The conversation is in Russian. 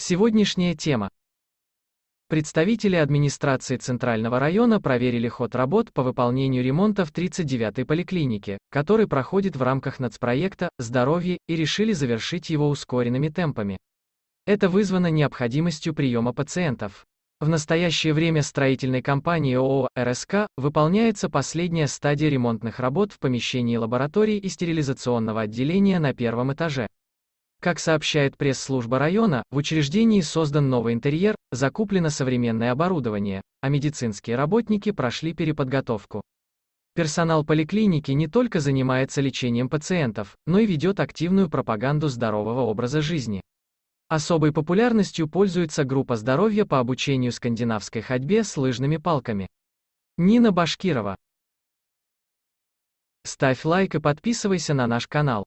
Сегодняшняя тема. Представители администрации Центрального района проверили ход работ по выполнению ремонта в 39-й поликлинике, который проходит в рамках нацпроекта «Здоровье» и решили завершить его ускоренными темпами. Это вызвано необходимостью приема пациентов. В настоящее время строительной компанией ООО «РСК» выполняется последняя стадия ремонтных работ в помещении лаборатории и стерилизационного отделения на первом этаже. Как сообщает пресс-служба района, в учреждении создан новый интерьер, закуплено современное оборудование, а медицинские работники прошли переподготовку. Персонал поликлиники не только занимается лечением пациентов, но и ведет активную пропаганду здорового образа жизни. Особой популярностью пользуется группа здоровья по обучению скандинавской ходьбе с лыжными палками. Нина Башкирова. Ставь лайк и подписывайся на наш канал.